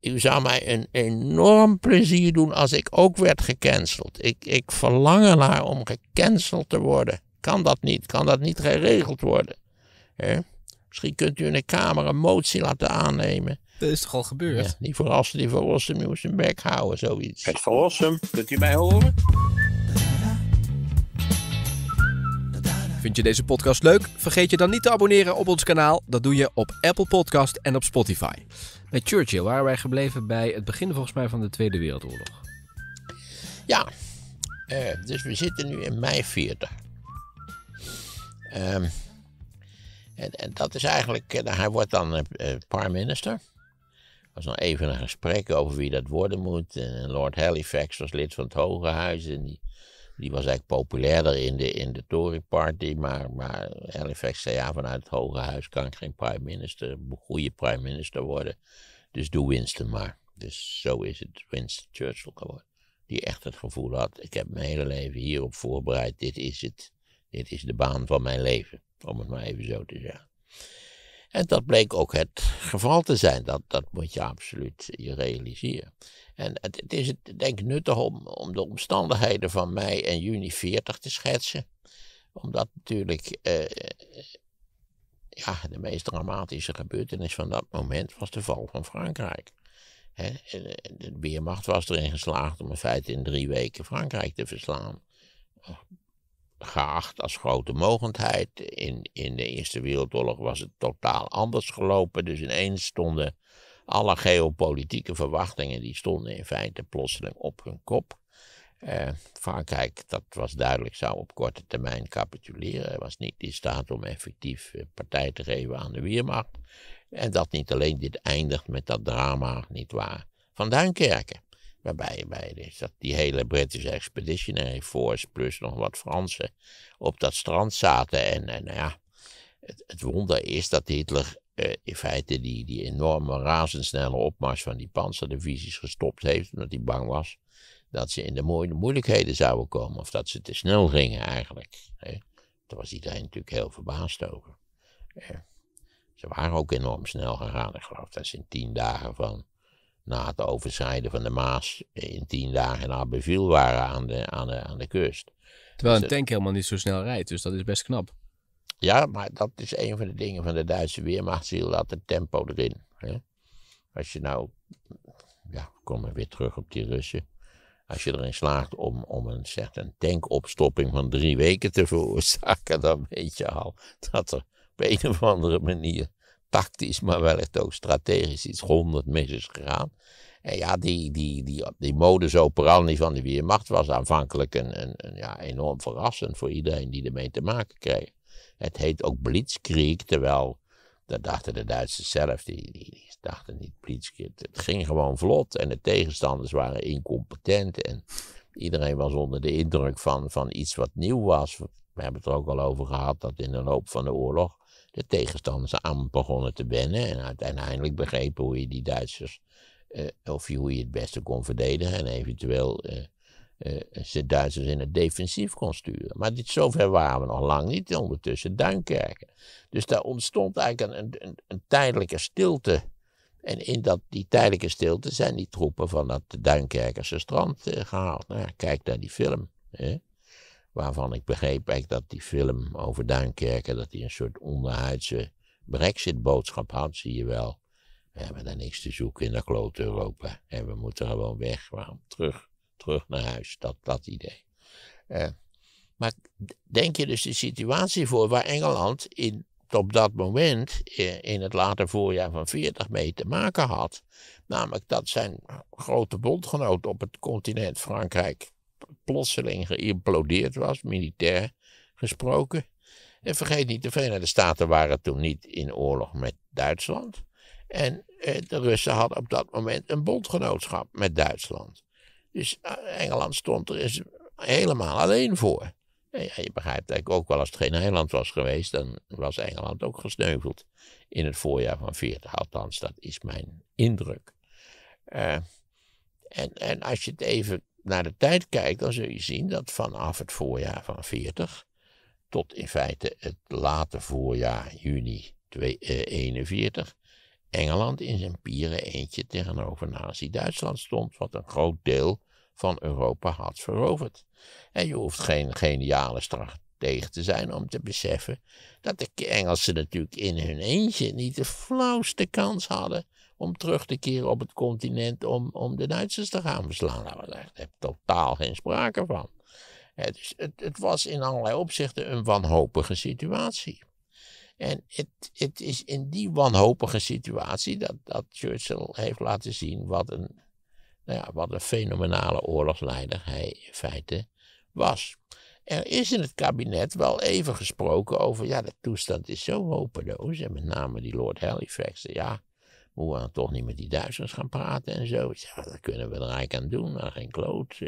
U zou mij een enorm plezier doen als ik ook werd gecanceld. Ik, ik verlang ernaar om gecanceld te worden. Kan dat niet? Kan dat niet geregeld worden? Misschien kunt u in de Kamer een motie laten aannemen. Dat is toch al gebeurd? Ja, die verrassen, die verlossen, die moest zijn bek houden, zoiets. Het verlossen, kunt u mij horen? Vind je deze podcast leuk? Vergeet je dan niet te abonneren op ons kanaal. Dat doe je op Apple Podcast en op Spotify. Bij Churchill waren wij gebleven bij het begin volgens mij van de Tweede Wereldoorlog. Ja, eh, dus we zitten nu in mei 40. Ehm, en, en, dat is eigenlijk, eh, hij wordt dan uh, prime minister. Er was nog even een gesprek over wie dat worden moet. En Lord Halifax was lid van het Hoge Huis. En die die was eigenlijk populairder in de, in de Tory Party, maar, maar Halifax zei ja, vanuit het Hoge Huis kan ik geen prime minister, goede prime minister worden. Dus doe Winston maar. Dus zo is het Winston Churchill geworden. Die echt het gevoel had, ik heb mijn hele leven hierop voorbereid, dit is het. Dit is de baan van mijn leven, om het maar even zo te zeggen. En dat bleek ook het geval te zijn. Dat, dat moet je absoluut je realiseren. En het, het is denk ik nuttig om, om de omstandigheden van mei en juni 40 te schetsen. Omdat natuurlijk eh, ja, de meest dramatische gebeurtenis van dat moment was de val van Frankrijk. Eh, de Weermacht was erin geslaagd om in feite in drie weken Frankrijk te verslaan geacht als grote mogendheid. In, in de Eerste Wereldoorlog was het totaal anders gelopen. Dus ineens stonden alle geopolitieke verwachtingen, die stonden in feite plotseling op hun kop. Eh, Frankrijk, dat was duidelijk, zou op korte termijn capituleren. Hij was niet in staat om effectief eh, partij te geven aan de Weermacht. En dat niet alleen, dit eindigt met dat drama, nietwaar, van Duinkerken. Waarbij je bij is dat die hele British Expeditionary Force plus nog wat Fransen op dat strand zaten. En, en ja, het, het wonder is dat Hitler eh, in feite die, die enorme razendsnelle opmars van die panzerdivisies gestopt heeft. Omdat hij bang was dat ze in de moeilijkheden zouden komen. Of dat ze te snel gingen eigenlijk. Hè. Daar was iedereen natuurlijk heel verbaasd over. Eh, ze waren ook enorm snel gegaan. Ik geloof dat ze in tien dagen van na het overschrijden van de Maas in tien dagen naar beviel waren aan de, aan de, aan de kust. Terwijl dus een tank helemaal niet zo snel rijdt, dus dat is best knap. Ja, maar dat is een van de dingen van de Duitse Weermacht. Ze laat het tempo erin. Hè? Als je nou, ja, we komen weer terug op die Russen. Als je erin slaagt om, om een, zegt, een tankopstopping van drie weken te veroorzaken, dan weet je al dat er op een of andere manier tactisch, maar wellicht ook strategisch iets honderd mis is gegaan. En ja, die, die, die, die modus operandi van de Weermacht was aanvankelijk een, een, ja, enorm verrassend voor iedereen die ermee te maken kreeg. Het heet ook Blitzkrieg, terwijl dat dachten de Duitsers zelf, die, die, dachten niet Blitzkrieg. Het ging gewoon vlot en de tegenstanders waren incompetent en iedereen was onder de indruk van, van iets wat nieuw was. We hebben het er ook al over gehad dat in de loop van de oorlog de tegenstanders aan begonnen te wennen. En uiteindelijk begrepen hoe je die Duitsers, eh, of hoe je het beste kon verdedigen. En eventueel uh, ze Duitsers in het defensief kon sturen. Maar dit, zover waren we nog lang niet ondertussen Duinkerken. Dus daar ontstond eigenlijk een, een, een tijdelijke stilte. En in dat, die tijdelijke stilte zijn die troepen van dat Duinkerkerse strand gehaald. Nou, kijk naar die film. Waarvan ik begreep eigenlijk dat die film over Duinkerken, dat die een soort onderhuidse brexit-boodschap had, zie je wel. We hebben daar niks te zoeken in dat klote Europa. En we moeten gewoon weg, terug, terug naar huis, dat, dat idee. Eh, maar denk je dus de situatie voor waar Engeland in, op dat moment, eh, in het late voorjaar van 40, mee te maken had. Namelijk dat zijn grote bondgenoot op het continent, Frankrijk, plotseling geïmplodeerd was, militair gesproken. En vergeet niet, de Verenigde Staten waren toen niet in oorlog met Duitsland. En eh, de Russen hadden op dat moment een bondgenootschap met Duitsland. Dus eh, Engeland stond er eens helemaal alleen voor. Ja, je begrijpt eigenlijk ook wel, als het geen Nederland was geweest, dan was Engeland ook gesneuveld in het voorjaar van 40. Althans, dat is mijn indruk. Eh, en, en als je het even naar de tijd kijkt, dan zul je zien dat vanaf het voorjaar van 40 tot in feite het late voorjaar, juni 1941, eh, Engeland in zijn pieren eentje tegenover Nazi-Duitsland stond, wat een groot deel van Europa had veroverd. En je hoeft geen geniale stratege te zijn om te beseffen dat de Engelsen natuurlijk in hun eentje niet de flauwste kans hadden om terug te keren op het continent om, om de Duitsers te gaan verslaan. Nou, daar heb totaal geen sprake van. het, het, was in allerlei opzichten een wanhopige situatie. En het, het is in die wanhopige situatie dat, dat Churchill heeft laten zien wat een, nou ja, wat een fenomenale oorlogsleider hij in feite was. Er is in het kabinet wel even gesproken over, ja, de toestand is zo hopeloos. En met name die Lord Halifax, ja, hoe we dan toch niet met die Duitsers gaan praten en zo? Ja, dat kunnen we er eigenlijk aan doen, maar geen kloot.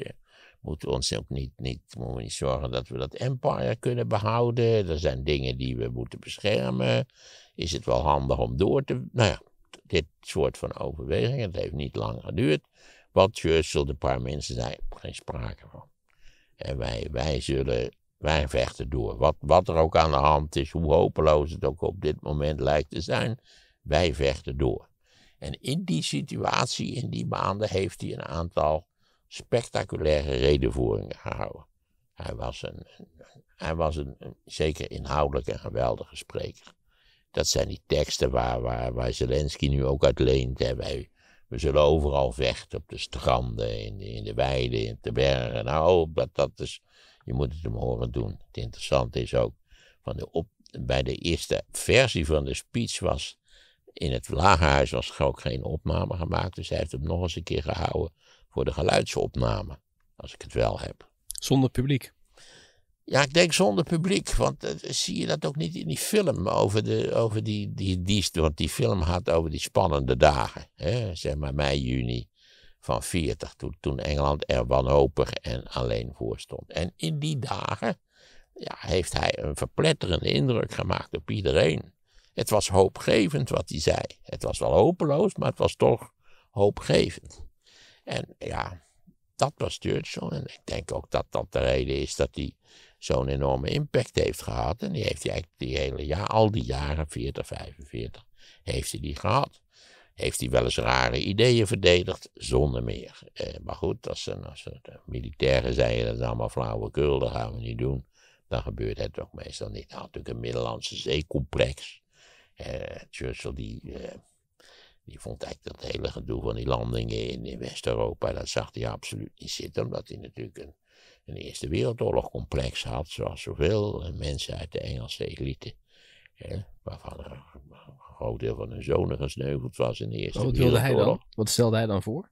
Moeten we ons ook niet, niet, moeten we niet zorgen dat we dat empire kunnen behouden? Er zijn dingen die we moeten beschermen. Is het wel handig om door te. Nou ja, dit soort van overwegingen. Het heeft niet lang geduurd. Wat Churchill, de paar mensen, zei: geen sprake van. En wij, wij zullen wij vechten door. Wat, wat er ook aan de hand is, hoe hopeloos het ook op dit moment lijkt te zijn, wij vechten door. En in die situatie, in die maanden, heeft hij een aantal spectaculaire redenvoeringen gehouden. Hij was een, hij was een, zeker inhoudelijk en geweldige spreker. Dat zijn die teksten waar, waar, waar Zelensky nu ook uit leent. Hè. we zullen overal vechten, op de stranden, in de, in de weiden, in de bergen. Nou, oh, dat, dat is, je moet het hem horen doen. Het interessante is ook, van de op, bij de eerste versie van de speech was in het lagerhuis was er ook geen opname gemaakt, dus hij heeft hem nog eens een keer gehouden voor de geluidsopname, als ik het wel heb. Zonder publiek? Ja, ik denk zonder publiek, want eh, zie je dat ook niet in die film over, de, over die, die, die, want die film had over die spannende dagen, hè? zeg maar mei, juni van 40, toen, toen Engeland er wanhopig en alleen voor stond. En in die dagen ja, heeft hij een verpletterende indruk gemaakt op iedereen. Het was hoopgevend wat hij zei. Het was wel hopeloos, maar het was toch hoopgevend. En ja, dat was Churchill. En ik denk ook dat dat de reden is dat hij zo'n enorme impact heeft gehad. En die heeft hij eigenlijk die hele jaar, al die jaren, 40, 45, heeft hij die gehad. Heeft hij wel eens rare ideeën verdedigd, zonder meer. Eh, maar goed, als, als de militairen zeiden dat is allemaal flauwekul, dat gaan we niet doen. Dan gebeurt het ook meestal niet. Hij nou, natuurlijk een Middellandse zeecomplex. Eh, Churchill die, eh, die vond eigenlijk dat hele gedoe van die landingen in, West-Europa, dat zag hij absoluut niet zitten, omdat hij natuurlijk een, eerste Eerste complex had, zoals zoveel eh, mensen uit de Engelse elite. Hè, waarvan een, groot deel van hun zonen gesneuveld was in de Eerste Wereldoorlog. Wat stelde hij dan voor?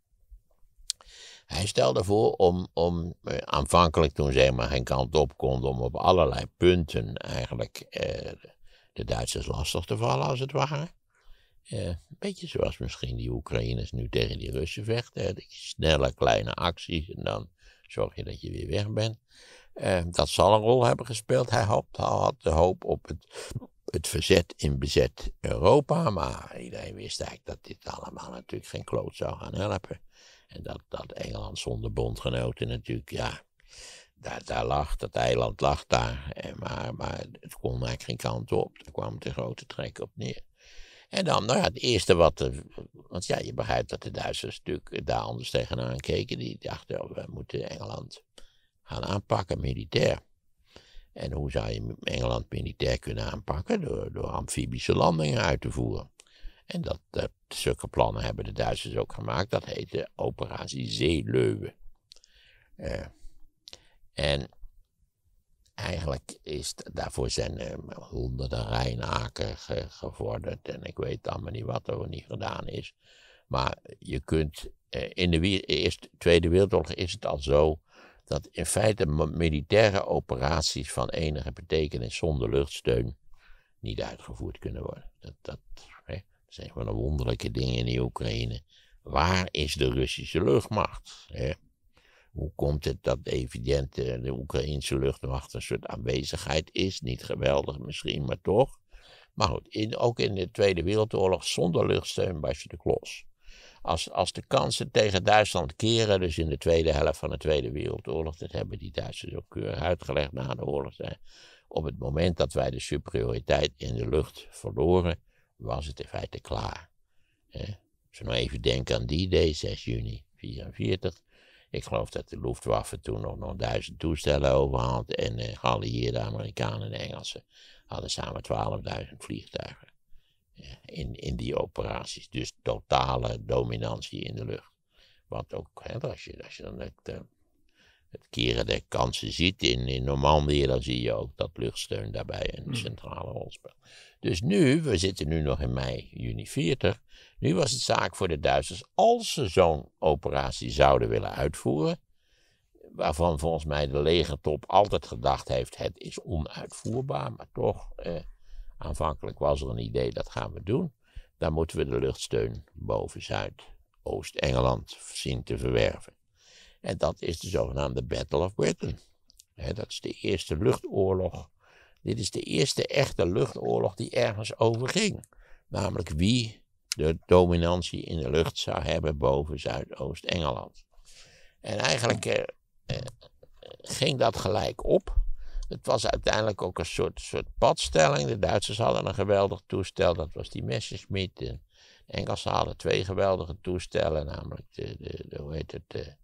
Hij stelde voor om, om aanvankelijk, toen ze maar geen kant op konden, om op allerlei punten eigenlijk de Duitsers lastig te vallen, als het ware. Eh, een beetje zoals misschien die Oekraïners nu tegen die Russen vechten. Hè? Snelle kleine acties en dan zorg je dat je weer weg bent. Eh, dat zal een rol hebben gespeeld. Hij had, had de hoop op het, het verzet in bezet Europa. Maar iedereen wist eigenlijk dat dit allemaal natuurlijk geen kloot zou gaan helpen. En dat, dat Engeland zonder bondgenoten natuurlijk, ja daar, lag, dat eiland lag daar. En maar, maar het kon eigenlijk geen kant op. Daar kwam de grote trek op neer. En dan, nou ja, het eerste wat. Eh, want ja, je begrijpt dat de Duitsers natuurlijk daar anders tegenaan keken. Die dachten, oh, we moeten Engeland gaan aanpakken militair. En hoe zou je Engeland militair kunnen aanpakken? Door, door amfibische landingen uit te voeren. En dat, dat zulke plannen hebben de Duitsers ook gemaakt. Dat heette Operatie Zeeleuwen. Eh. En eigenlijk is daarvoor zijn eh, honderden Rijnaken gevorderd en ik weet allemaal niet wat er niet gedaan is. Maar je kunt, eh, in de eerste Tweede Wereldoorlog is het al zo dat in feite militaire operaties van enige betekenis zonder luchtsteun niet uitgevoerd kunnen worden. Dat, dat, hè, zijn gewoon wonderlijke dingen in de Oekraïne. Waar is de Russische luchtmacht? Hè? Hoe komt het dat evident de Oekraïnse luchtmacht een soort aanwezigheid is? Niet geweldig misschien, maar toch. Maar goed, in, ook in de Tweede Wereldoorlog zonder luchtsteun was je de klos. Als, als de kansen tegen Duitsland keren, dus in de tweede helft van de Tweede Wereldoorlog, dat hebben die Duitsers ook keurig eh, uitgelegd na de oorlog, op het moment dat wij de superioriteit in de lucht verloren, was het in feite klaar. Hè? Als we nou even denken aan die day, 6 juni 1944, ik geloof dat de Luftwaffe toen nog, nog duizend toestellen over had. En uh, geallieerde Amerikanen en Engelsen hadden samen 12.000 vliegtuigen. in, in die operaties. Dus totale dominantie in de lucht. Wat ook, hè, als, je, als je dan het, eh, het keren der kansen ziet in, in Normandië, dan zie je ook dat luchtsteun daarbij een hmm. centrale rol speelt. Dus nu, we zitten nu nog in mei, juni 40, nu was het zaak voor de Duitsers, als ze zo'n operatie zouden willen uitvoeren, waarvan volgens mij de legertop altijd gedacht heeft, het is onuitvoerbaar, maar toch, eh, aanvankelijk was er een idee, dat gaan we doen. Dan moeten we de luchtsteun boven Zuidoost-Engeland zien te verwerven. En dat is de zogenaamde Battle of Britain. dat is de eerste luchtoorlog dit is de eerste echte luchtoorlog die ergens over ging. Namelijk wie de dominantie in de lucht zou hebben boven Zuidoost-Engeland. En eigenlijk eh, eh, ging dat gelijk op. Het was uiteindelijk ook een soort, soort padstelling. De Duitsers hadden een geweldig toestel, dat was die Messerschmitt. De Engelsen hadden twee geweldige toestellen, namelijk de, de, hoe heet het, de,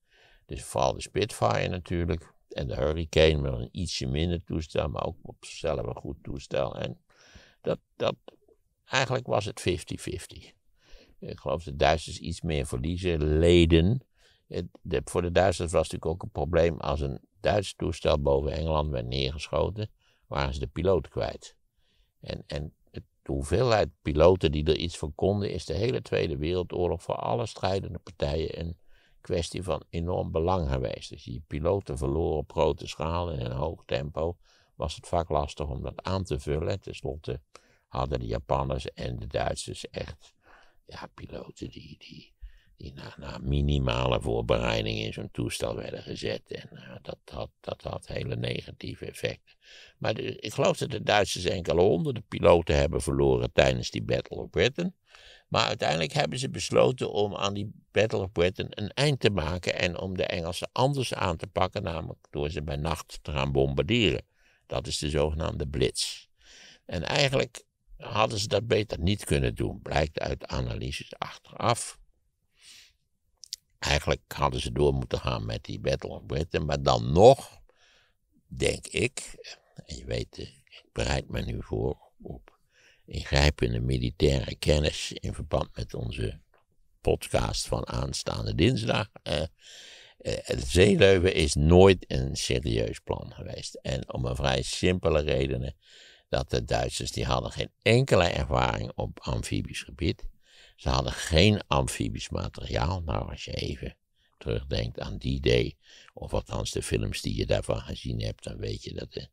dus vooral de Spitfire natuurlijk en de Hurricane met een ietsje minder toestel, maar ook op zichzelf een goed toestel. En dat, dat, eigenlijk was het 50-50. Ik geloof de Duitsers iets meer verliezen, leden. voor de Duitsers was het natuurlijk ook een probleem als een Duits toestel boven Engeland werd neergeschoten, waren ze de piloot kwijt. En, en het, de hoeveelheid piloten die er iets voor konden, is de hele Tweede Wereldoorlog voor alle strijdende partijen een kwestie van enorm belang geweest. Dus die piloten verloren op grote schaal en in een hoog tempo. Was het vaak lastig om dat aan te vullen. Ten slotte hadden de Japanners en de Duitsers echt ja, piloten die, die, die na, minimale voorbereiding in zo'n toestel werden gezet. En eh, dat, had, dat had hele negatieve effecten. Maar ik geloof dat de Duitsers enkele honderden piloten hebben verloren tijdens die Battle of Britain. Maar uiteindelijk hebben ze besloten om aan die Battle of Britain een eind te maken en om de Engelsen anders aan te pakken, namelijk door ze bij nacht te gaan bombarderen. Dat is de zogenaamde blitz. En eigenlijk hadden ze dat beter niet kunnen doen, blijkt uit analyses achteraf. Eigenlijk hadden ze door moeten gaan met die Battle of Britain, maar dan nog, denk ik, en je weet, eh, ik bereid me nu voor op ingrijpende militaire kennis in verband met onze podcast van aanstaande dinsdag. Eh, eh, het uh, Zeeleuven is nooit een serieus plan geweest. En om een vrij simpele redenen dat de Duitsers die hadden geen enkele ervaring op amfibisch gebied. Ze hadden geen amfibisch materiaal. Nou, als je even terugdenkt aan die day, of althans de films die je daarvan gezien hebt, dan weet je dat de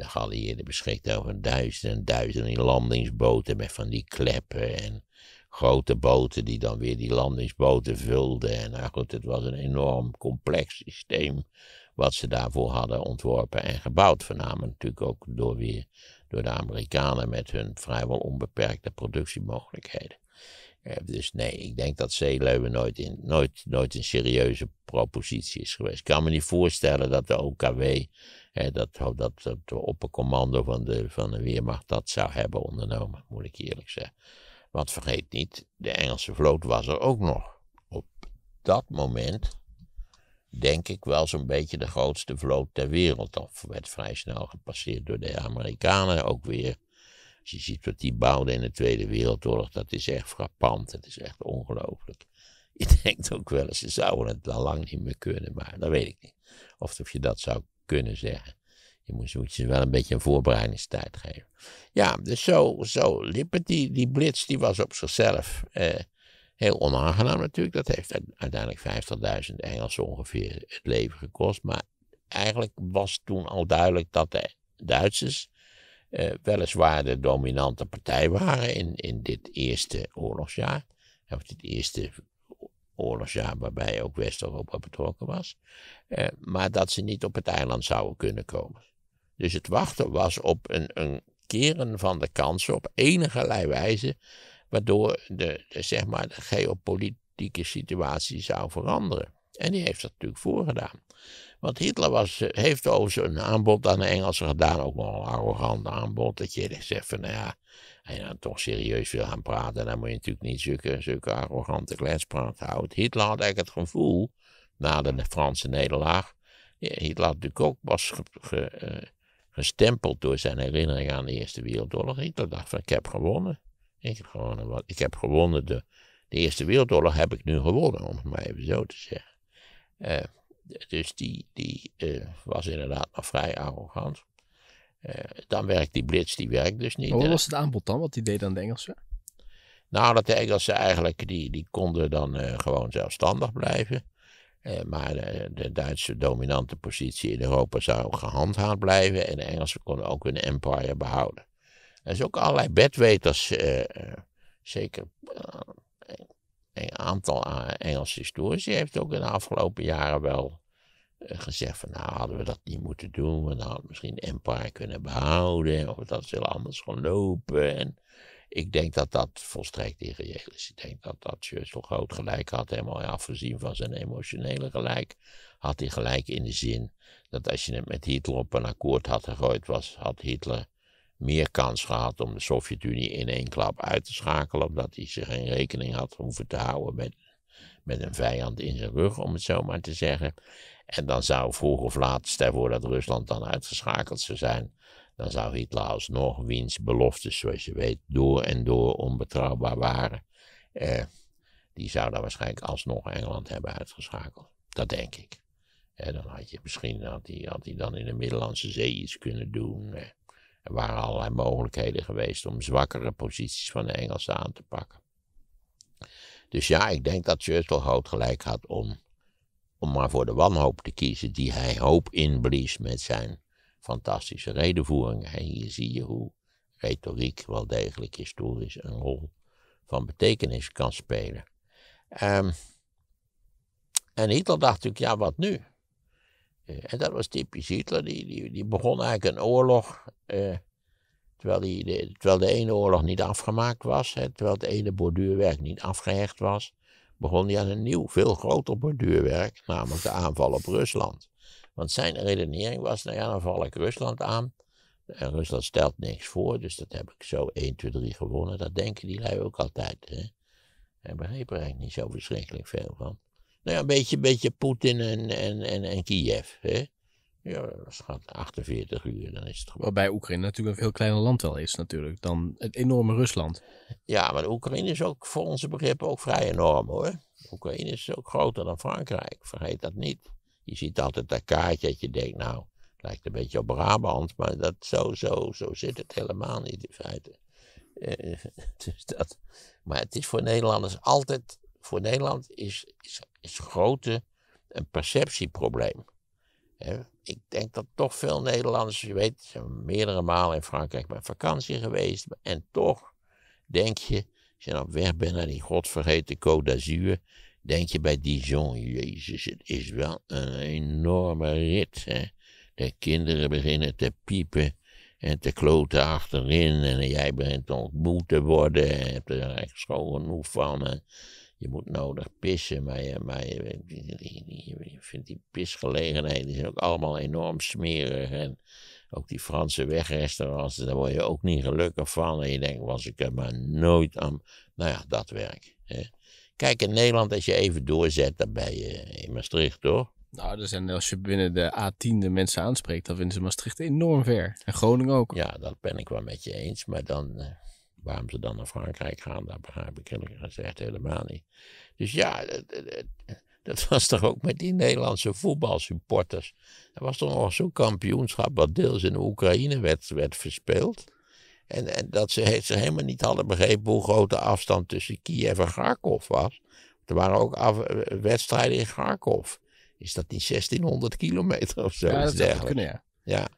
de geallieerden beschikten over duizenden en duizenden landingsboten met van die kleppen en grote boten die dan weer die landingsboten vulden. En nou goed, het was een enorm complex systeem wat ze daarvoor hadden ontworpen en gebouwd. Voornamelijk natuurlijk ook door, weer, door de Amerikanen met hun vrijwel onbeperkte productiemogelijkheden dus nee, ik denk dat Zeeleuwen nooit, in, nooit, nooit een serieuze propositie is geweest. Ik kan me niet voorstellen dat de OKW, hè, dat, dat, dat de oppercommando van de, van de Weermacht, dat zou hebben ondernomen, moet ik eerlijk zeggen. Want vergeet niet, de Engelse vloot was er ook nog. Op dat moment, denk ik wel zo'n beetje de grootste vloot ter wereld. Of werd vrij snel gepasseerd door de Amerikanen ook weer. Als je ziet wat die bouwden in de Tweede Wereldoorlog, dat is echt frappant. Het is echt ongelooflijk. Je denkt ook wel eens, ze zouden het wel lang niet meer kunnen, maar dat weet ik niet. Of of je dat zou kunnen zeggen. Je moet, moet je wel een beetje een voorbereidingstijd geven. Ja, dus zo, zo die, die blitz, die was op zichzelf eh, heel onaangenaam natuurlijk. Dat heeft uiteindelijk 50.000 Engelsen ongeveer het leven gekost. Maar eigenlijk was toen al duidelijk dat de Duitsers eh, weliswaar de dominante partij waren in, in dit eerste oorlogsjaar. Of dit eerste oorlogsjaar waarbij ook West-Europa betrokken was. Eh, maar dat ze niet op het eiland zouden kunnen komen. Dus het wachten was op een, een keren van de kansen op enige wijze. Waardoor de, de, zeg maar, de geopolitieke situatie zou veranderen. En die heeft dat natuurlijk voorgedaan. Want Hitler was, eh, heeft overigens een aanbod aan de Engelsen gedaan, ook wel een arrogant aanbod, dat je zegt dus van, nou ja, en dan toch serieus wil gaan praten, dan moet je natuurlijk niet zulke, zulke arrogante kletspraat houden. Hitler had eigenlijk het gevoel, na de Franse nederlaag, Hitler had natuurlijk ook was eh, gestempeld door zijn herinnering aan de Eerste Wereldoorlog. Hitler dacht van, ik heb gewonnen. Ik heb gewonnen, wat, ik heb gewonnen de, de Eerste Wereldoorlog heb ik nu gewonnen, om het maar even zo te zeggen. Eh, dus die, die eh, was inderdaad nog vrij arrogant. Eh, dan werkt die blitz, die werkt dus niet. Maar wat was het aanbod dan, wat die deed aan de Engelsen? Nou, dat de Engelsen eigenlijk, die, die konden dan gewoon zelfstandig blijven. maar de, Duitse dominante positie in Europa zou gehandhaafd blijven. En de Engelsen konden ook hun empire behouden. Er is ook allerlei bedweters, uh, zeker een aantal eh, Engelse historici heeft ook in de afgelopen jaren wel eh, gezegd van nou hadden we dat niet moeten doen, we hadden misschien Empire kunnen behouden, of dat is heel anders gelopen. En ik denk dat dat volstrekt irreëel is. Ik denk dat, dat Churchill groot gelijk had, helemaal afgezien van zijn emotionele gelijk, had hij gelijk in de zin dat als je het met Hitler op een akkoord had gegooid was, had Hitler meer kans gehad om de Sovjet-Unie in één klap uit te schakelen, omdat hij zich geen rekening had hoeven te houden met, met een vijand in zijn rug, om het zo maar te zeggen. En dan zou vroeg of laat, stel dat Rusland dan uitgeschakeld zou zijn, dan zou Hitler alsnog wiens beloftes, zoals je weet, door en door onbetrouwbaar waren. Eh, die zou dan waarschijnlijk alsnog Engeland hebben uitgeschakeld. Dat denk ik. Eh, dan had je misschien had hij, had hij dan in de Middellandse Zee iets kunnen doen. Eh. Er waren allerlei mogelijkheden geweest om zwakkere posities van de Engelsen aan te pakken. Dus ja, ik denk dat Churchill groot gelijk had om, om maar voor de wanhoop te kiezen die hij hoop inblies met zijn fantastische redenvoering. En hier zie je hoe retoriek wel degelijk historisch een rol van betekenis kan spelen. Ehm, en Hitler dacht natuurlijk, ja wat nu? Eh, en dat was typisch Hitler. Die, die, begon eigenlijk een oorlog. Eh, terwijl, die, de, terwijl de ene oorlog niet afgemaakt was. Hè, terwijl het ene borduurwerk niet afgehecht was. Begon hij aan een nieuw, veel groter borduurwerk. Namelijk de aanval op Rusland. Want zijn redenering was: nou ja, dan val ik Rusland aan. En Rusland stelt niks voor. Dus dat heb ik zo 1, 2, 3 gewonnen. Dat denken die lui ook altijd. Hè. Daar begreep er eigenlijk niet zo verschrikkelijk veel van. Nou ja, een beetje, beetje Poetin en, en, en, en Kiev. Hè? Ja, dat gaat 48 uur, dan is het gewoon. Waarbij Oekraïne natuurlijk een veel kleiner land wel is, natuurlijk, dan het enorme Rusland. Ja, maar Oekraïne is ook voor onze begrippen ook vrij enorm hoor. Oekraïne is ook groter dan Frankrijk, vergeet dat niet. Je ziet altijd dat kaartje dat je denkt, nou, het lijkt een beetje op Brabant, maar dat, zo, zo, zo zit het helemaal niet in feite. Eh, dus dat. Maar het is voor Nederlanders altijd voor Nederland is, is, grote een perceptieprobleem. ik denk dat toch veel Nederlanders, je weet, zijn meerdere malen in Frankrijk met vakantie geweest. En toch denk je, als je dan op weg bent naar die godvergeten Côte d'Azur, denk je bij Dijon, jezus, het is wel een enorme rit. De kinderen beginnen te piepen en te kloten achterin en jij begint moe te worden en hebt er eigenlijk schoon genoeg van je moet nodig pissen, maar je, vindt die pisgelegenheden zijn ook allemaal enorm smerig. En ook die Franse wegrestaurants, daar word je ook niet gelukkig van. En je denkt, was ik er maar nooit aan. Nou ja, dat werk. Hè. Kijk, in Nederland, als je even doorzet, dan ben je in Maastricht, toch? Nou, als je binnen de A10 de mensen aanspreekt, dan vinden ze Maastricht enorm ver. En Groningen ook. Ja, dat ben ik wel met je eens. Maar dan, eh, Waarom ze dan naar Frankrijk gaan, dat begrijp ik eerlijk gezegd helemaal niet. Dus ja, eh, eh, eh, dat, dat, dat, was toch ook met die Nederlandse voetbalsupporters. Er was toch nog zo'n kampioenschap wat deels in de Oekraïne werd, werd verspeeld. En, en dat ze, helemaal niet hadden begrepen hoe groot de afstand tussen Kiev en Kharkov was. Er waren ook wedstrijden in Kharkov. Is dat niet 1600 kilometer of zo? Ja, dat kunnen, ja. Ja.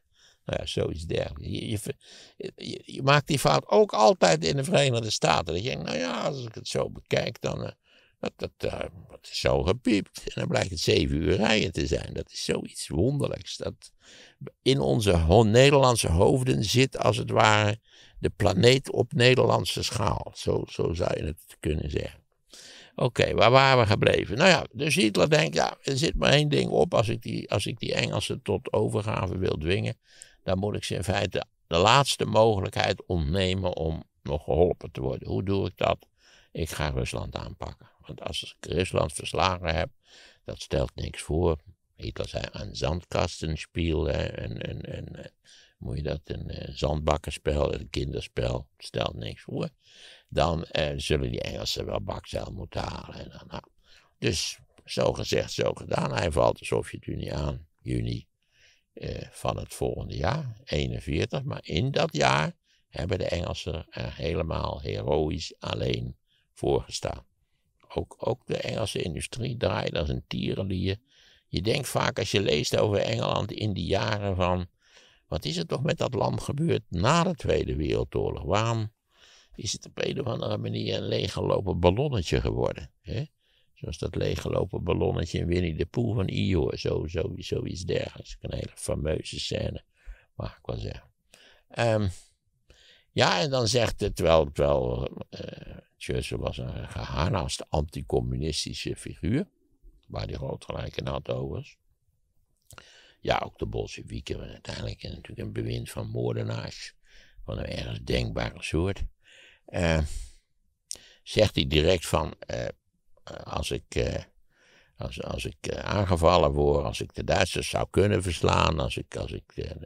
Nou ja, zoiets dergelijks. Je, je, je, maakt die fout ook altijd in de Verenigde Staten. Dat je denkt, nou ja, als ik het zo bekijk, dan. Eh, dat, eh, dat, is zo gepiept. En dan blijkt het zeven uur rijden te zijn. Dat is zoiets wonderlijks. Dat in onze Nederlandse hoofden zit, als het ware, de planeet op Nederlandse schaal. Zo, zo zou je het kunnen zeggen. Oké, waar waren we gebleven? Nou ja, dus Hitler denkt, ja, er zit maar één ding op als ik die, als ik die Engelsen tot overgave wil dwingen dan moet ik ze in feite de laatste mogelijkheid ontnemen om nog geholpen te worden. Hoe doe ik dat? Ik ga Rusland aanpakken. Want als ik Rusland verslagen heb, dat stelt niks voor. Hitler zei aan zandkasten spelen en, en, en moet je dat, een eh, zandbakkenspel, een kinderspel, stelt niks voor. Dan eh, zullen die Engelsen wel bakzeil moeten halen. En dan, Dus zo gezegd, zo gedaan. Hij valt de Sovjet-Unie aan, juni eh, van het volgende jaar, 41. Maar in dat jaar hebben de Engelsen er helemaal heroïs alleen voor gestaan. Ook, ook de Engelse industrie draait als een tierenlier. Je denkt vaak als je leest over Engeland in die jaren van... wat is er toch met dat land gebeurd na de Tweede Wereldoorlog? Waarom is het op een of andere manier een leeggelopen ballonnetje geworden? Hè? Zoals dat leeggelopen ballonnetje in Winnie de Poel van Ior. Zo, zo, zoiets dergelijks. Een hele fameuze scène, mag ik wel zeggen. Ehm, ja, en dan zegt het wel, wel eh, was een geharnaste anticommunistische figuur. Waar die groot gelijk in had overigens. Ja, ook de Bolsjewieken waren uiteindelijk natuurlijk een bewind van moordenaars. Van een ergens denkbare soort. Ehm, zegt hij direct van, eh, eh, als ik, eh, als, als ik eh, aangevallen word, als ik de Duitsers zou kunnen verslaan, als ik, als ik de,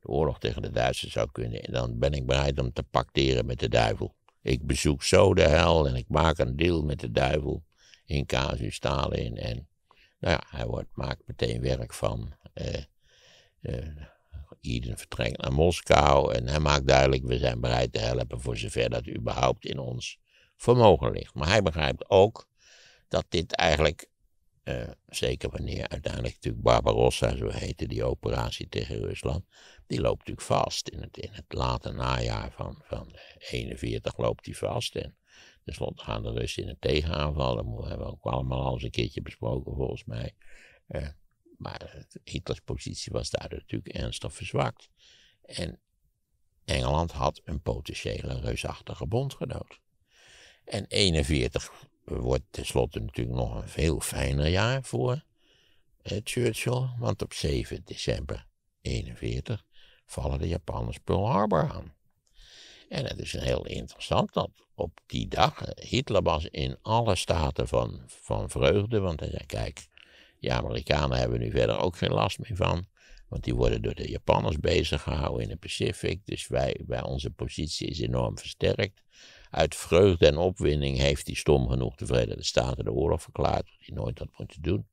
de oorlog tegen de Duitsers zou kunnen, dan ben ik bereid om te pacteren met de duivel. Ik bezoek zo de hel en ik maak een deal met de duivel in casus Stalin. En nou ja, hij wordt, maakt meteen werk van. Uh, uh, vertrekt naar Moskou en hij maakt duidelijk, we zijn bereid te helpen voor zover dat überhaupt in ons vermogen ligt. Maar hij begrijpt ook dat dit eigenlijk, eh, zeker wanneer uiteindelijk natuurlijk Barbarossa, zo heette die operatie tegen Rusland, die loopt natuurlijk vast. In het, in het late najaar van, van 41 loopt die vast. En tenslotte gaan de Russen in een tegenaanval. Dat hebben we ook allemaal al eens een keertje besproken volgens mij. Eh, maar Hitlers positie was daardoor natuurlijk ernstig verzwakt. En Engeland had een potentiële reusachtige bondgenoot. En 41 wordt tenslotte natuurlijk nog een veel fijner jaar voor Churchill, want op 7 december 41 vallen de Japanners Pearl Harbor aan. En het is heel interessant dat op die dag eh, Hitler was in alle staten van, van vreugde, want hij zei: kijk, die Amerikanen hebben nu verder ook geen last meer van. Want die worden door de Japanners bezig gehouden in de Pacific. Dus wij, wij, onze positie is enorm versterkt. Uit vreugde en opwinding heeft hij stom genoeg de Verenigde Staten de oorlog verklaard, wat hij nooit had moeten doen.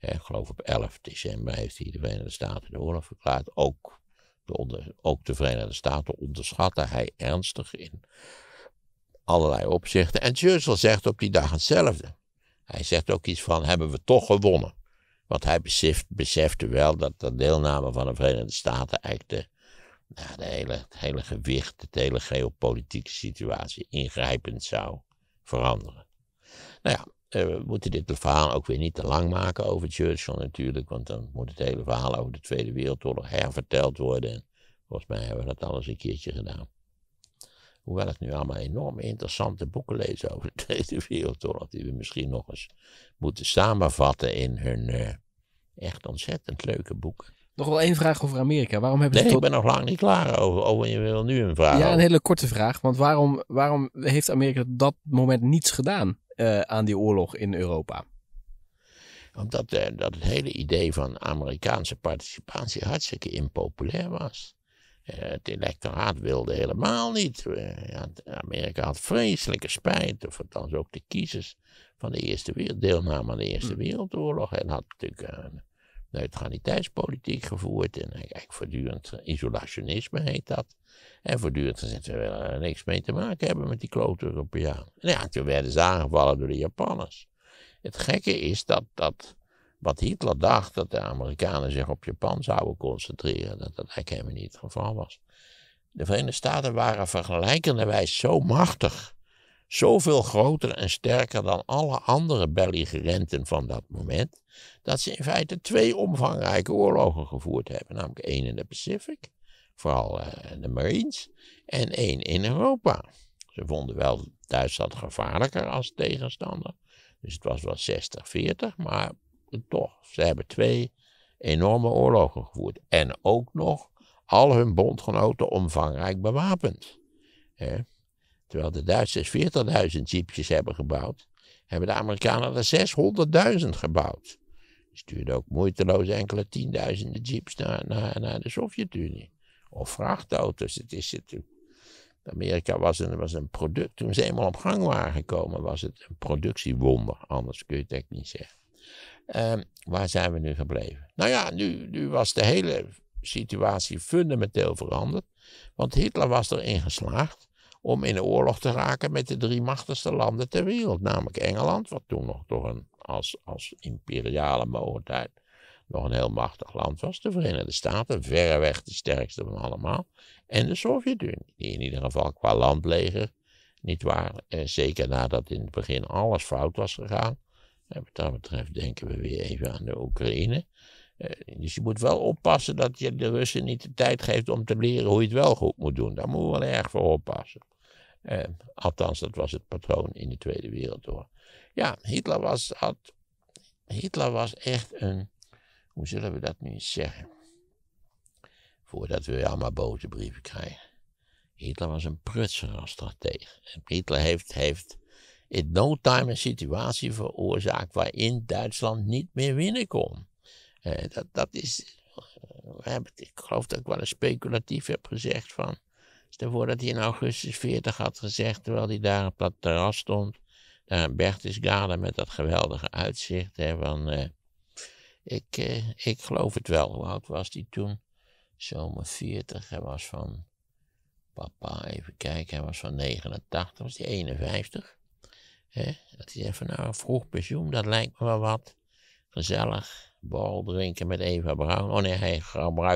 Ik geloof op 11 december heeft hij de Verenigde Staten de oorlog verklaard. Ook de, onder, ook de Verenigde Staten onderschatte hij ernstig in allerlei opzichten. En Churchill zegt op die dag hetzelfde. Hij zegt ook iets van: hebben we toch gewonnen? Want hij beseft, besefte wel dat de deelname van de Verenigde Staten eigenlijk de nou, de hele, het hele gewicht, de hele geopolitieke situatie ingrijpend zou veranderen. Nou ja, eh, we moeten dit verhaal ook weer niet te lang maken over Churchill natuurlijk, want dan moet het hele verhaal over de Tweede Wereldoorlog herverteld worden. En volgens mij hebben we dat alles een keertje gedaan. Hoewel ik nu allemaal enorm interessante boeken lees over de Tweede Wereldoorlog, die we misschien nog eens moeten samenvatten in hun eh, echt ontzettend leuke boek. Nog wel één vraag over Amerika. Waarom hebben nee, ze tot... ik ben nog lang niet klaar over. Oh, je wil nu een vraag. Ja, een hele korte vraag. Want waarom, waarom heeft Amerika op dat moment niets gedaan eh, aan die oorlog in Europa? Omdat dat het eh, hele idee van Amerikaanse participatie hartstikke impopulair was. Eh, het electoraat wilde helemaal niet. Amerika had vreselijke spijt, of althans ook de kiezers van de Eerste Wereld, deelname aan de Eerste mm. Wereldoorlog. En had natuurlijk neutraliteitspolitiek gevoerd. En eigenlijk eh, voortdurend isolationisme heet dat. En voortdurend gezegd, we willen er niks mee te maken hebben met die klote Europeanen. En ja, toen werden ze aangevallen door de Japanners. Het gekke is dat, dat wat Hitler dacht, dat de Amerikanen zich op Japan zouden concentreren, dat dat eigenlijk helemaal niet het geval was. De Verenigde Staten waren vergelijkenderwijs zo machtig zoveel groter en sterker dan alle andere belligerenten van dat moment, dat ze in feite twee omvangrijke oorlogen gevoerd hebben, namelijk één in de Pacific, vooral uh, de Marines, en één in Europa. Ze vonden wel Duitsland gevaarlijker als tegenstander, dus het was wel 60-40, maar toch, ze hebben twee enorme oorlogen gevoerd. En ook nog al hun bondgenoten omvangrijk bewapend. Ja. Terwijl de Duitsers 40.000 jeepjes hebben gebouwd, hebben de Amerikanen er 600.000 gebouwd. Ze stuurden ook moeiteloos enkele tienduizenden jeeps naar, naar, naar de Sovjet-Unie. Of vrachtauto's. Het is het, Amerika was een, was een product. Toen ze eenmaal op gang waren gekomen, was het een productiewonder. Anders kun je het echt niet zeggen. Ehm, waar zijn we nu gebleven? Nou ja, nu, nu was de hele situatie fundamenteel veranderd. Want Hitler was erin geslaagd om in oorlog te raken met de drie machtigste landen ter wereld. Namelijk Engeland, wat toen nog toch een, als, als imperiale mogelijkheid nog een heel machtig land was. De Verenigde Staten, verreweg de sterkste van allemaal. En de Sovjet-Unie, die in ieder geval qua landleger, niet waar, eh, zeker nadat in het begin alles fout was gegaan. En wat dat betreft denken we weer even aan de Oekraïne. Eh, dus je moet wel oppassen dat je de Russen niet de tijd geeft om te leren hoe je het wel goed moet doen. Daar moeten we wel erg voor oppassen althans, dat was het patroon in de Tweede Wereldoorlog. Ja, Hitler was, had, Hitler was echt een. Hoe zullen we dat nu zeggen? Voordat we allemaal boze brieven krijgen. Hitler was een prutser als strateeg. Hitler heeft, heeft in no time een situatie veroorzaakt waarin Duitsland niet meer winnen kon. Eh, dat, dat is. Eh, ik geloof dat ik wel een speculatief heb gezegd van. Stel dus dat hij in augustus 40 had gezegd, terwijl hij daar op dat terras stond, daar in Berchtesgaden met dat geweldige uitzicht, hè, van, eh, ik, eh, ik geloof het wel. Hoe oud was hij toen? Zomer 40, hij was van, papa, even kijken, hij was van 89, was hij 51. Hè? Dat hij zei van, nou, vroeg pensioen, dat lijkt me wel wat. Gezellig, bal drinken met Eva Braun. Oh nee, hij er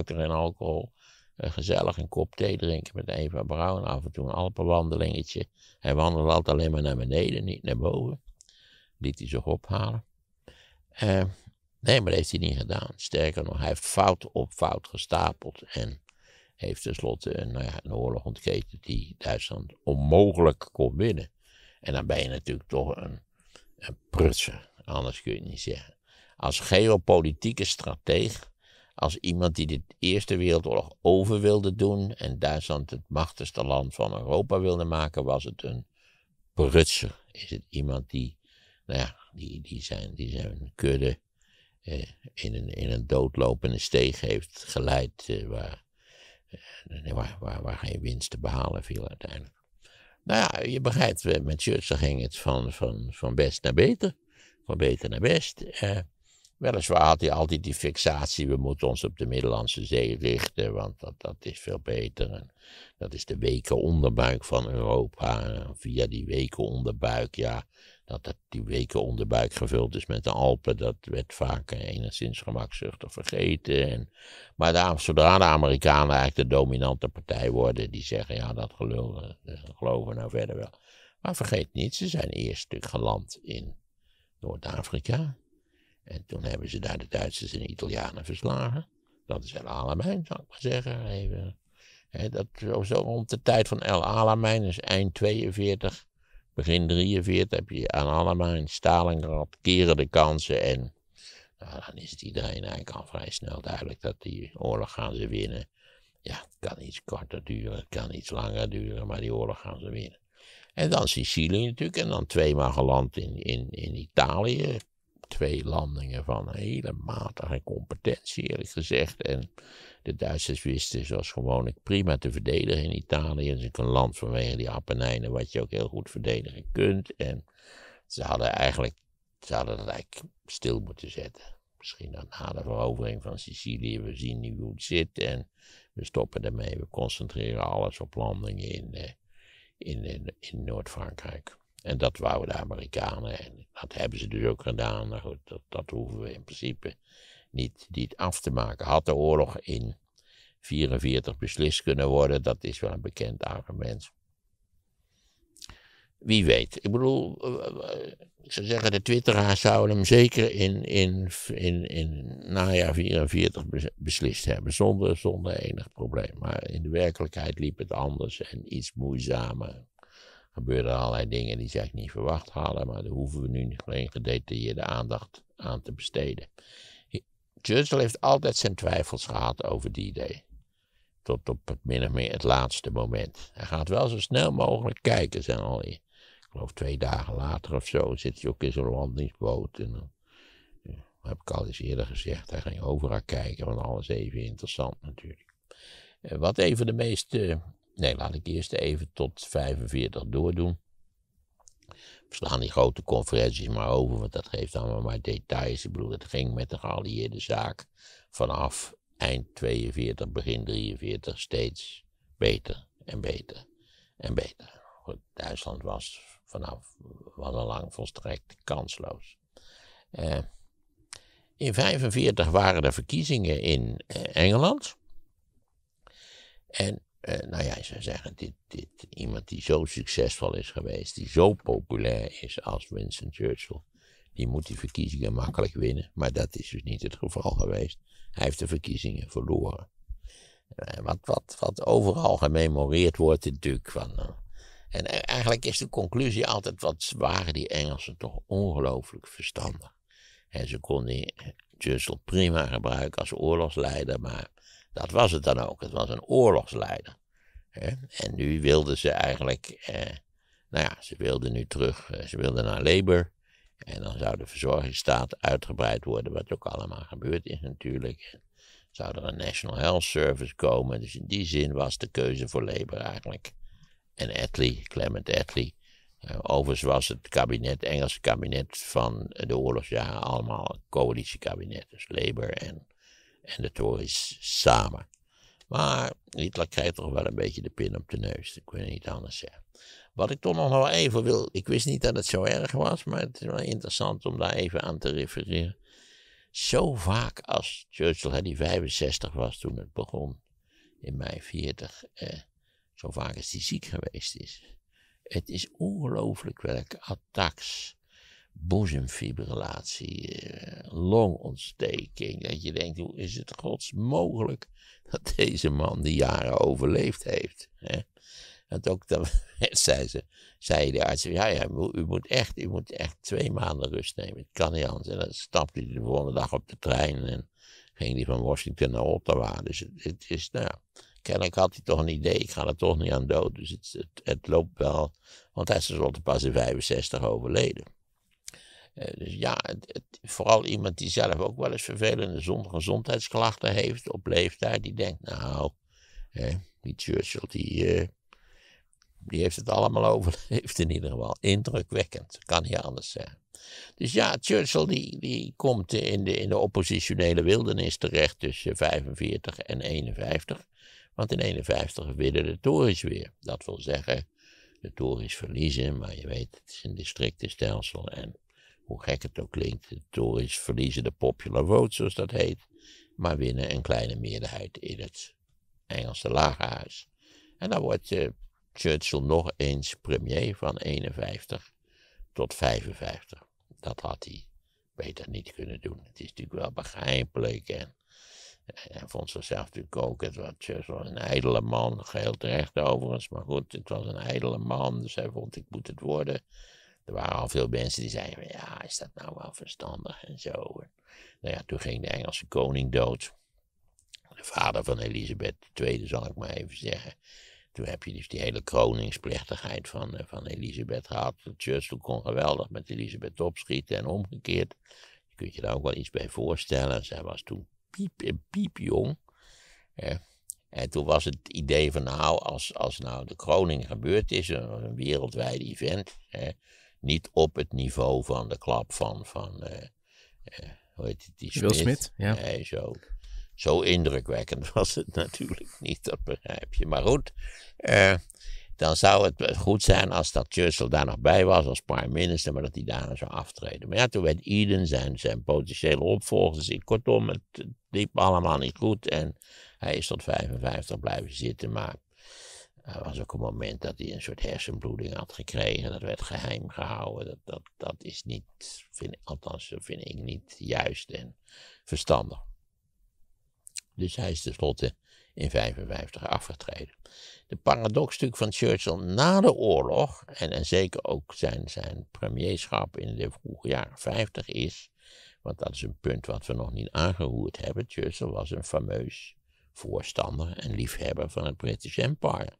geen alcohol. Eh, gezellig een kop thee drinken met Eva Braun. Af en toe een alpenwandelingetje. Hij wandelde altijd alleen maar naar beneden, niet naar boven. Liet hij zich ophalen. Eh, nee, maar dat heeft hij niet gedaan. Sterker nog, hij heeft fout op fout gestapeld. En heeft tenslotte een, nou een oorlog ontketend die Duitsland onmogelijk kon winnen. En dan ben je natuurlijk toch een, een prutser. Anders kun je het niet zeggen. Als geopolitieke strateeg als iemand die de Eerste Wereldoorlog over wilde doen en Duitsland het machtigste land van Europa wilde maken, was het een prutser. Is het iemand die, nou ja, die, die, zijn, die zijn kudde eh, in, een, in een doodlopende steeg heeft geleid eh, eh, waar, waar, waar, geen winst te behalen viel uiteindelijk. Nou ja, je begrijpt, eh, met Churchill ging het van, van, van best naar beter, van beter naar best. Weliswaar had hij altijd die fixatie, we moeten ons op de Middellandse Zee richten, want dat, dat is veel beter. En dat is de weken onderbuik van Europa. via die weken onderbuik, ja, dat, dat die weken onderbuik gevuld is met de Alpen, dat werd vaak enigszins gemakzuchtig vergeten. En, maar zodra de Amerikanen eigenlijk de dominante partij worden, die zeggen, ja, dat geloven, eh, geloven we nou verder wel. Maar vergeet niet, ze zijn eerst stuk geland in Noord-Afrika. En toen hebben ze daar de Duitsers en Italianen verslagen. Dat is El Alamein, zou ik maar zeggen. Even. dat zo rond de tijd van El Alamein, dus eind 42, begin 43, heb je aan Alamein, Stalingrad, keren de kansen. En nou, dan is het iedereen eigenlijk al vrij snel duidelijk dat die oorlog gaan ze winnen. Ja, het kan iets korter duren, het kan iets langer duren, maar die oorlog gaan ze winnen. En dan Sicilië natuurlijk, en dan tweemaal geland in, in, in Italië twee landingen van hele matige competentie, eerlijk gezegd. En de Duitsers wisten zoals gewoonlijk prima te verdedigen in Italië. Het is een land vanwege die Appenijnen wat je ook heel goed verdedigen kunt. En ze hadden eigenlijk, ze hadden het eigenlijk stil moeten zetten. Misschien dan na de verovering van Sicilië, we zien nu hoe het zit en we stoppen ermee. We concentreren alles op landingen in, eh, in, in, in Noord-Frankrijk. En dat wouden de Amerikanen. En dat hebben ze dus ook gedaan. Nou goed, dat, dat hoeven we in principe niet, af te maken. Had de oorlog in 1944 beslist kunnen worden, dat is wel een bekend argument. Wie weet. Ik bedoel, eh, eh, ik zou zeggen, de twitteraars zouden hem zeker in, in, in, in najaar 44 beslist hebben, zonder, zonder enig probleem. Maar in de werkelijkheid liep het anders en iets moeizamer gebeuren allerlei dingen die ze eigenlijk niet verwacht hadden, maar daar hoeven we nu geen gedetailleerde aandacht aan te besteden. Churchill heeft altijd zijn twijfels gehad over die idee. Tot op het min of meer het laatste moment. Hij gaat wel zo snel mogelijk kijken. Zijn al, ik geloof twee dagen later of zo, zit hij ook in zo'n landingsboot. En dan heb ik al eens eerder gezegd, hij ging overal kijken, want alles even interessant natuurlijk. Eh, wat even de meeste Nee, laat ik eerst even tot 45 doordoen. We slaan die grote conferenties maar over, want dat geeft allemaal maar details. Ik bedoel, het ging met de geallieerde zaak vanaf eind 42, begin 43 steeds beter en beter en beter. Goed, Duitsland was vanaf wat al lang volstrekt kansloos. Eh, in 1945 waren er verkiezingen in eh, Engeland. En eh, nou ja, zou zeggen, dit, dit, iemand die zo succesvol is geweest, die zo populair is als Winston Churchill, die moet die verkiezingen makkelijk winnen. Maar dat is dus niet het geval geweest. Hij heeft de verkiezingen verloren. Eh, wat, wat, wat overal gememoreerd wordt, natuurlijk van. Eh, en e-, eigenlijk is de conclusie altijd, wat waren die Engelsen toch ongelooflijk verstandig. En ze konden Churchill prima gebruiken als oorlogsleider, maar dat was het dan ook. Het was een oorlogsleider. Hè? En nu wilden ze eigenlijk, eh, nou ja, ze wilden nu terug, eh, ze wilden naar Labour. En dan zou de verzorgingsstaat uitgebreid worden, wat ook allemaal gebeurd is natuurlijk. Zou er een National Health Service komen. Dus in die zin was de keuze voor Labour eigenlijk. En Attlee, Clement Attlee. Eh, overigens was het kabinet, Engelse kabinet van de oorlogsjaren allemaal een coalitiekabinet. Dus Labour en en de Tories samen. Maar Hitler krijgt toch wel een beetje de pin op de neus. Ik weet niet anders zeggen. Wat ik toch nog wel even wil. Ik wist niet dat het zo erg was, maar het is wel interessant om daar even aan te refereren. Zo vaak als Churchill die 65 was toen het begon, in mei 40, eh, zo vaak als hij ziek geweest is. Het is ongelooflijk welke attacks boezemfibrillatie, eh, longontsteking. Dat je denkt, hoe is het gods mogelijk dat deze man die jaren overleefd heeft? Hè? ook dan zei, ze, zei de arts, ja, ja, u, moet echt, u moet echt twee maanden rust nemen. Het kan niet anders. En dan stapte hij de volgende dag op de trein en ging hij van Washington naar Ottawa. Dus het, is, nou, kennelijk had hij toch een idee, ik ga er toch niet aan dood. Dus het, het, loopt wel, want hij is tenslotte pas in 65 overleden. Eh, dus ja, vooral iemand die zelf ook wel eens vervelende gezondheidsklachten heeft op leeftijd, die denkt, nou, die Churchill, die, eh, die heeft het allemaal overleefd in ieder geval. Indrukwekkend, kan niet anders zeggen. Dus ja, Churchill die, die komt in de, in de oppositionele wildernis terecht tussen 45 en 51. Want in 51 winnen de Tories weer. Dat wil zeggen, de Tories verliezen, maar je weet, het is een districtenstelsel en hoe gek het ook klinkt, de Tories verliezen de popular vote, zoals dat heet, maar winnen een kleine meerderheid in het Engelse lagerhuis. En dan wordt eh, Churchill nog eens premier van 51 tot 55. Dat had hij beter niet kunnen doen. Het is natuurlijk wel begrijpelijk en eh, hij vond zichzelf natuurlijk ook, het was, Churchill een ijdele man, geheel terecht overigens, maar goed, het was een ijdele man, dus hij vond ik moet het worden. Er waren al veel mensen die zeiden: ja, is dat nou wel verstandig en zo. nou ja, toen ging de Engelse koning dood. De vader van Elisabeth II, zal ik maar even zeggen. Toen heb je dus die hele kroningsplechtigheid van, eh, van Elisabeth gehad. Churchill kon geweldig met Elisabeth opschieten en omgekeerd. Je kunt je daar ook wel iets bij voorstellen. Zij was toen piep en piepjong. jong. en toen was het idee van nou, als, als nou de kroning gebeurd is, een, wereldwijde wereldwijd event niet op het niveau van de klap van, van eh, eh, hoe heet het, die Smith. Will Smith, ja. zo, zo indrukwekkend was het natuurlijk niet, dat begrijp je. Maar goed, eh, dan zou het goed zijn als dat Churchill daar nog bij was als prime minister, maar dat hij daarna zou aftreden. Maar ja, toen werd Eden zijn, zijn potentiële opvolger Kortom, het liep allemaal niet goed en hij is tot 55 blijven zitten, maar er was ook een moment dat hij een soort hersenbloeding had gekregen. Dat werd geheim gehouden. Dat, dat, dat is niet, vind, althans vind ik niet juist en verstandig. Dus hij is tenslotte in 1955 afgetreden. De paradox van Churchill na de oorlog, en, en zeker ook zijn, zijn premierschap in de vroege jaren 50 is, want dat is een punt wat we nog niet aangeroerd hebben, Churchill was een fameus voorstander en liefhebber van het British Empire.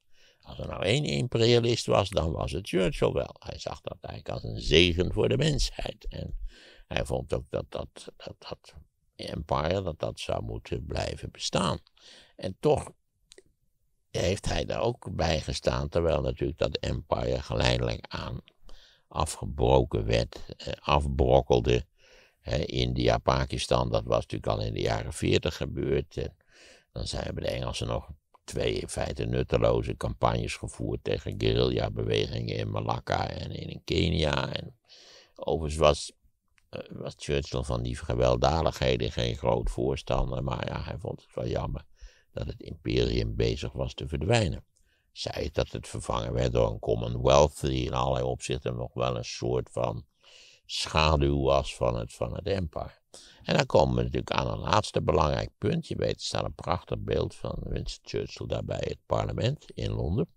Als er nou één imperialist was, dan was het Churchill wel. Hij zag dat eigenlijk als een zegen voor de mensheid. En hij vond ook dat dat, dat, dat empire dat dat zou moeten blijven bestaan. En toch heeft hij daar ook bij gestaan, terwijl natuurlijk dat empire geleidelijk aan afgebroken werd, eh, afbrokkelde. India, Pakistan, dat was natuurlijk al in de jaren 40 gebeurd. dan zijn de Engelsen nog twee in feite nutteloze campagnes gevoerd tegen guerrilla-bewegingen in Malakka en in Kenia. En overigens was, eh, was Churchill van die gewelddadigheden geen groot voorstander, maar ja, hij vond het wel jammer dat het imperium bezig was te verdwijnen. Zij dat het vervangen werd door een Commonwealth die in allerlei opzichten nog wel een soort van schaduw was van het, van het empire. En dan komen we natuurlijk aan een laatste belangrijk punt. Je weet, er staat een prachtig beeld van Winston Churchill daarbij het parlement in Londen.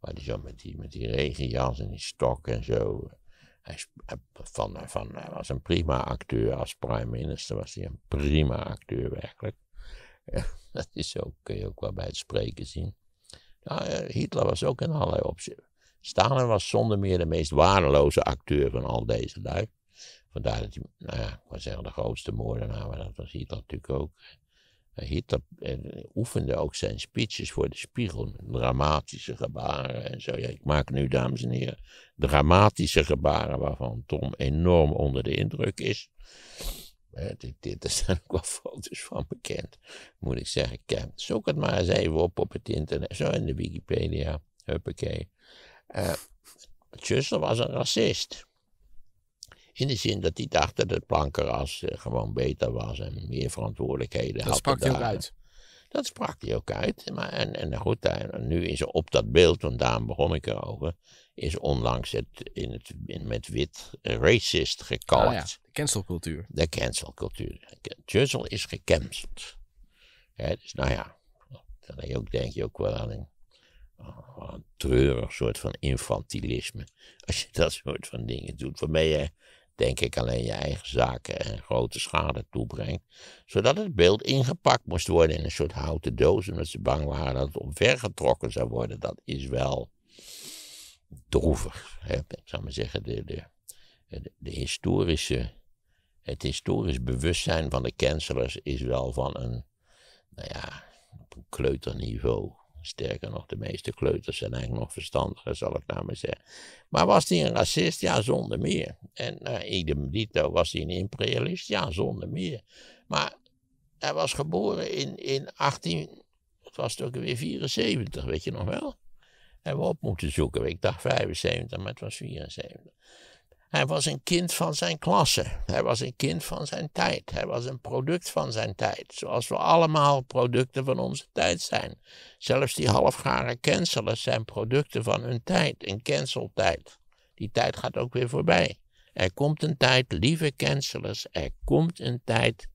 Waar hij zo met die, met die regenjas en die stok en zo. Hij, van, van, hij was een prima acteur als prime minister, was hij een prima acteur werkelijk. Dat is ook, kun je ook wel bij het spreken zien. Nou, eh, Hitler was ook in allerlei opzichten. Stalin was zonder meer de meest waardeloze acteur van al deze lui. Vandaar dat hij, nou ja, ik wou zeggen de grootste moordenaar, maar dat was Hitler natuurlijk ook. Eh, Hitler eh, oefende ook zijn speeches voor de spiegel. Dramatische gebaren en zo. Ja, ik maak nu, dames en heren, dramatische gebaren waarvan Tom enorm onder de indruk is. Eh, dit, dit, er zijn ook wel foto's van bekend, moet ik zeggen. zoek het maar eens even op op het internet, zo in de Wikipedia. Huppakee. Uh, was een racist. In de zin dat hij dacht dat het plankenras eh, gewoon beter was en meer verantwoordelijkheden had. Dat sprak hij ook uit. Dat sprak hij ook uit. Maar en, en goed, nu is er op dat beeld, want daarom begon ik erover, is onlangs het, in het, in, met wit racist gekalkt. Ah, ja. De cancelcultuur. De cancelcultuur. Churchill is gecanceld. dus nou ja, dan denk je ook, wel aan een, een treurig soort van infantilisme. Als je dat soort van dingen doet, waarmee je denk ik, alleen je eigen zaken en grote schade toebrengt. Zodat het beeld ingepakt moest worden in een soort houten doos, omdat ze bang waren dat het op omvergetrokken zou worden. Dat is wel droevig. Hè? Ik zou maar zeggen, de, de, historische, het historisch bewustzijn van de cancelers is wel van een, nou ja, een kleuterniveau Sterker nog, de meeste kleuters zijn eigenlijk nog verstandiger, zal ik nou maar zeggen. Maar was hij een racist? Ja, zonder meer. En uh, idem dito, was hij een imperialist? Ja, zonder meer. Maar hij was geboren in, in 18, het was toch weer 74, weet je nog wel? Hebben we op moeten zoeken. Ik dacht 75, maar het was 74. Hij was een kind van zijn klasse. Hij was een kind van zijn tijd. Hij was een product van zijn tijd. Zoals we allemaal producten van onze tijd zijn. Zelfs die halfgare cancelers zijn producten van hun tijd. Een canceltijd. Die tijd gaat ook weer voorbij. Er komt een tijd, lieve cancelers, er komt een tijd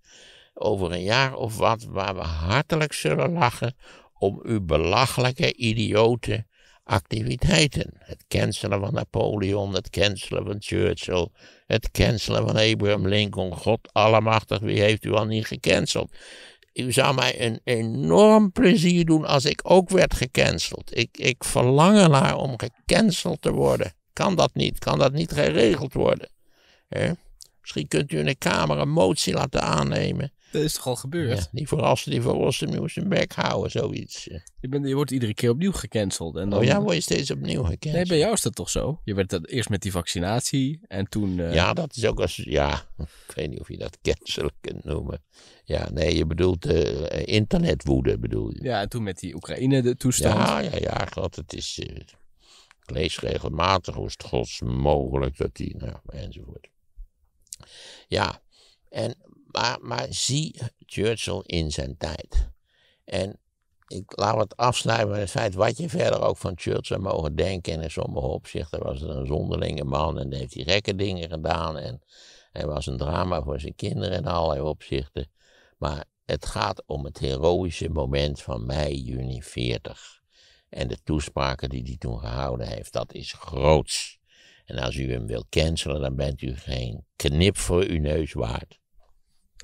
over een jaar of wat waar we hartelijk zullen lachen om uw belachelijke, idioten activiteiten. Het cancelen van Napoleon, het cancelen van Churchill, het cancelen van Abraham Lincoln. God allemachtig, wie heeft u al niet gecanceld? U zou mij een enorm plezier doen als ik ook werd gecanceld. Ik, ik verlang ernaar om gecanceld te worden. Kan dat niet? Kan dat niet geregeld worden? Misschien kunt u in de Kamer een motie laten aannemen dat is toch al gebeurd? Ja, die verrassen die verrassen, die moest een bek houden, zoiets. Je, bent, je wordt iedere keer opnieuw gecanceld. En dan... Oh ja, word je steeds opnieuw gecanceld. Nee, bij jou is dat toch zo? Je werd dat eerst met die vaccinatie en toen... Eh, ja, dat is ook als... Ja, ik weet niet of je dat cancelen kunt noemen. Ja, nee, je bedoelt uh, internetwoede, bedoel je. Ja, en toen met die Oekraïne-toestand. de Ja, ja, ja, god, het is... Uh, eh, ik lees regelmatig hoe is het gods mogelijk dat die... Nou, enzovoort. Ja, en maar, zie Churchill in zijn tijd. En ik laat het afsluiten met het feit, wat je verder ook van Churchill mogen denken. En in sommige opzichten was het een zonderlinge man en heeft hij gekke dingen gedaan. En hij was een drama voor zijn kinderen in allerlei opzichten. Maar het gaat om het heroïsche moment van mei, juni 40. En de toespraken die hij toen gehouden heeft, dat is groots. En als u hem wil cancelen, dan bent u geen knip voor uw neus waard.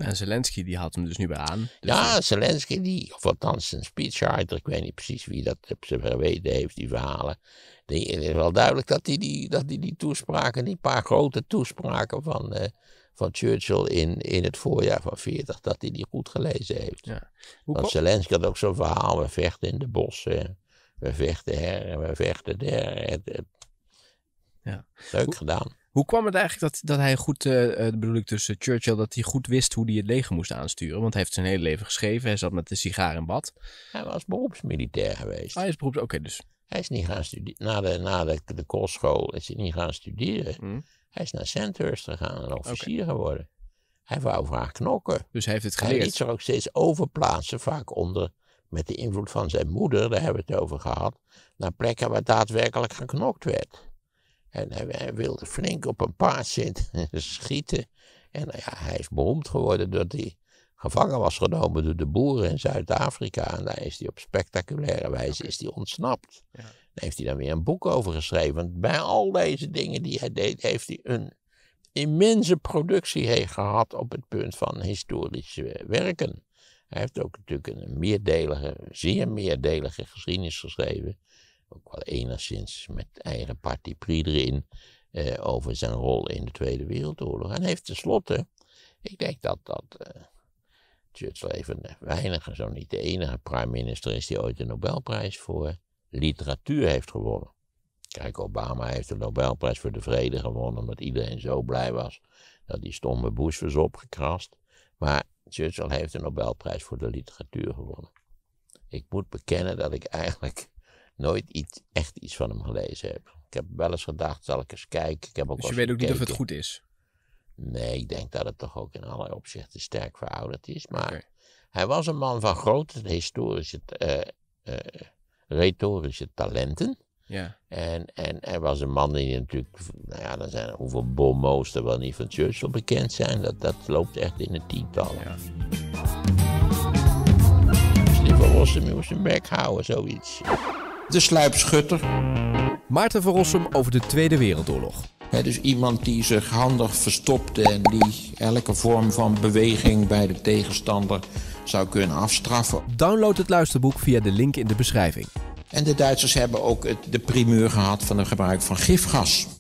En Zelensky die haalt hem dus nu weer aan. Dus ja, Zelensky, die, of althans een speechwriter, ik weet niet precies wie dat op zijn verweten heeft, die verhalen. Die, het is wel duidelijk dat hij die, dat die, die toespraken, die paar grote toespraken van, eh, van Churchill in, in het voorjaar van 40, dat hij die goed gelezen heeft. Ja. Want Zelensky had ook zo'n verhaal, we vechten in de bossen, we vechten her en we vechten der. Ja. Leuk gedaan. Hoe kwam het eigenlijk dat, dat hij goed, uh, bedoel ik tussen eh, Churchill, dat hij goed wist hoe hij het leger moest aansturen? Want hij heeft zijn hele leven geschreven, hij zat met de sigaar in bad. Hij was beroepsmilitair geweest. hij is beroeps, oké, dus. Hij is niet gaan studeren, na de, na de, de kostschool is hij niet gaan studeren. Hmm. Hij is naar Sandhurst gegaan en officier geworden. Hij wou vaak knokken. Dus hij heeft het geleerd. Hij liet zich ook steeds overplaatsen, vaak onder, met de invloed van zijn moeder, daar hebben we het over gehad, naar plekken waar daadwerkelijk geknokt werd. En hij, wilde flink op een paard zitten schieten. En nou ja, hij is beroemd geworden doordat hij gevangen was genomen door de boeren in Zuid-Afrika. En daar is hij op spectaculaire wijze is hij ontsnapt. Ja. Daar heeft hij dan weer een boek over geschreven. Want bij al deze dingen die hij deed, heeft hij een immense productie heeft gehad op het punt van historische werken. Hij heeft ook natuurlijk een meerdelige, zeer meerdelige geschiedenis geschreven ook wel enigszins met eigen partiprie erin, eh, over zijn rol in de Tweede Wereldoorlog. En heeft tenslotte, ik denk dat dat uh, Churchill even weinig, zo niet de enige prime minister is die ooit de Nobelprijs voor literatuur heeft gewonnen. Kijk, Obama heeft de Nobelprijs voor de Vrede gewonnen, omdat iedereen zo blij was dat die stomme Bush was opgekrast. Maar Churchill heeft de Nobelprijs voor de literatuur gewonnen. Ik moet bekennen dat ik eigenlijk nooit iets, echt iets van hem gelezen heb. Ik heb wel eens gedacht, zal ik eens kijken. Ik heb ook dus je weet ook niet of het goed is? Nee, ik denk dat het toch ook in allerlei opzichten sterk verouderd is. Maar hij was een man van grote historische, uh, retorische talenten. Ja. En, en hij was een man die natuurlijk, nou ja, er zijn hoeveel bommo's er wel niet van Churchill bekend zijn. Dat, dat loopt echt in de tientallen. Ja. Dus die van moest zijn bek houden, zoiets de sluipschutter. Maarten van Rossum over de Tweede Wereldoorlog. He, dus iemand die zich handig verstopte en die elke vorm van beweging bij de tegenstander zou kunnen afstraffen. Download het luisterboek via de link in de beschrijving. En de Duitsers hebben ook de primeur gehad van het gebruik van gifgas.